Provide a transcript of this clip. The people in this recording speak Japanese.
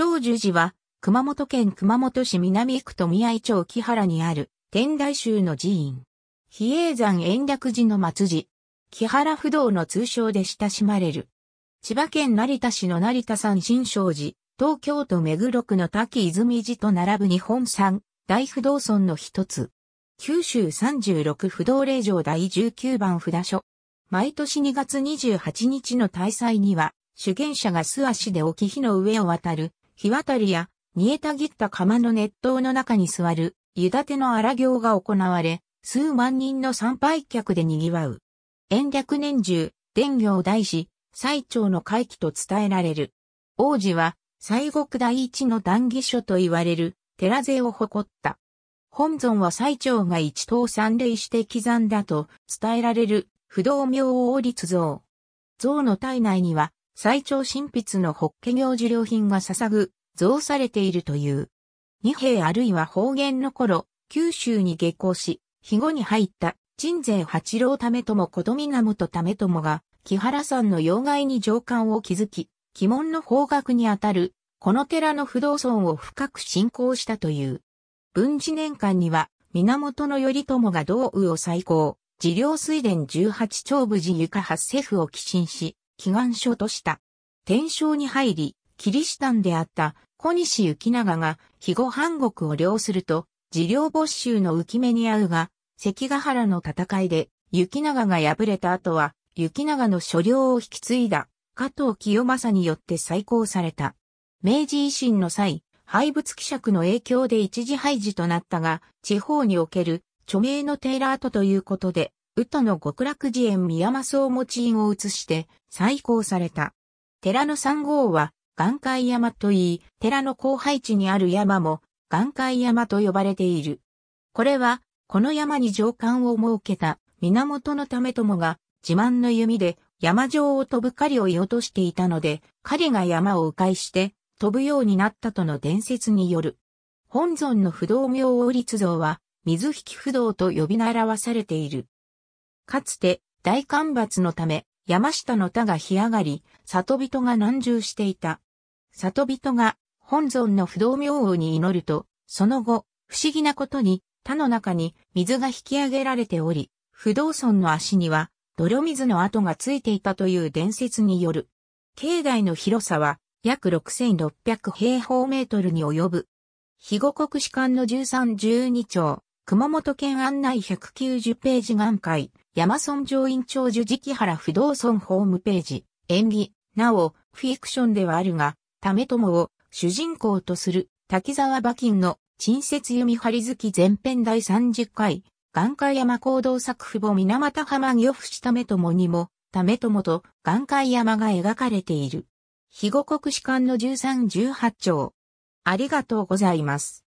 長寿寺は、熊本県熊本市南区富合町木原にある、天台宗の寺院。比叡山延暦寺の末寺。木原不動の通称で親しまれる。千葉県成田市の成田山新勝寺、東京都目黒区の滝泉寺と並ぶ日本三大不動村の一つ。九州三十六不動霊場第十九番札所。毎年2月28日の大祭には、主権者が素足で沖日の上を渡る日渡りや、煮えたぎった釜の熱湯の中に座る、湯立ての荒行が行われ、数万人の参拝客で賑わう。延暦年中、伝行大師、最長の回帰と伝えられる。王子は、西国第一の談義書と言われる、寺勢を誇った。本尊は最長が一等三礼して刻んだと伝えられる、不動明王立像。像の体内には、最長神筆の法華行事良品が捧ぐ造されているという。二兵あるいは方言の頃、九州に下校し、肥後に入った鎮西八郎為友こと源為友が、木原山の要害に上官を築き、鬼門の方角にあたる、この寺の不動尊を深く信仰したという。文治年間には、源頼朝が道右を再興、治療水田十八丁武寺床八世府を寄進し、祈願書とした。天正に入り、キリシタンであった小西行長が肥後藩国を領すると、治療没収の浮目に遭うが、関ヶ原の戦いで行長が敗れた後は、行長の所領を引き継いだ加藤清正によって再興された。明治維新の際、廃仏希釈の影響で一時廃寺となったが、地方における著名のテイラートということで、宇都の極楽寺園宮益を持ち印を移して再興された。寺の三号は岩海山といい、寺の後輩地にある山も、岩海山と呼ばれている。これは、この山に上官を設けた源の為友が自慢の弓で山上を飛ぶ狩りを射落としていたので、狩りが山を迂回して飛ぶようになったとの伝説による。本尊の不動明王立像は、水引不動と呼び習わされている。かつて、大干ばつのため、山下の田が干上がり、里人が難渋していた。里人が本尊の不動明王に祈ると、その後、不思議なことに、他の中に水が引き上げられており、不動尊の足には泥水の跡がついていたという伝説による。境内の広さは約6600平方メートルに及ぶ。肥後国士官の1312丁、熊本県案内190ページ眼会、山村上院長寿時期原不動尊ホームページ、演技、なお、フィクションではあるが、ともを主人公とする滝沢馬琴の陳説弓張月前編第30回、眼界山行動作父母水俣浜漁夫しためともにも、ためともと眼界山が描かれている。肥後国史館の1318丁。ありがとうございます。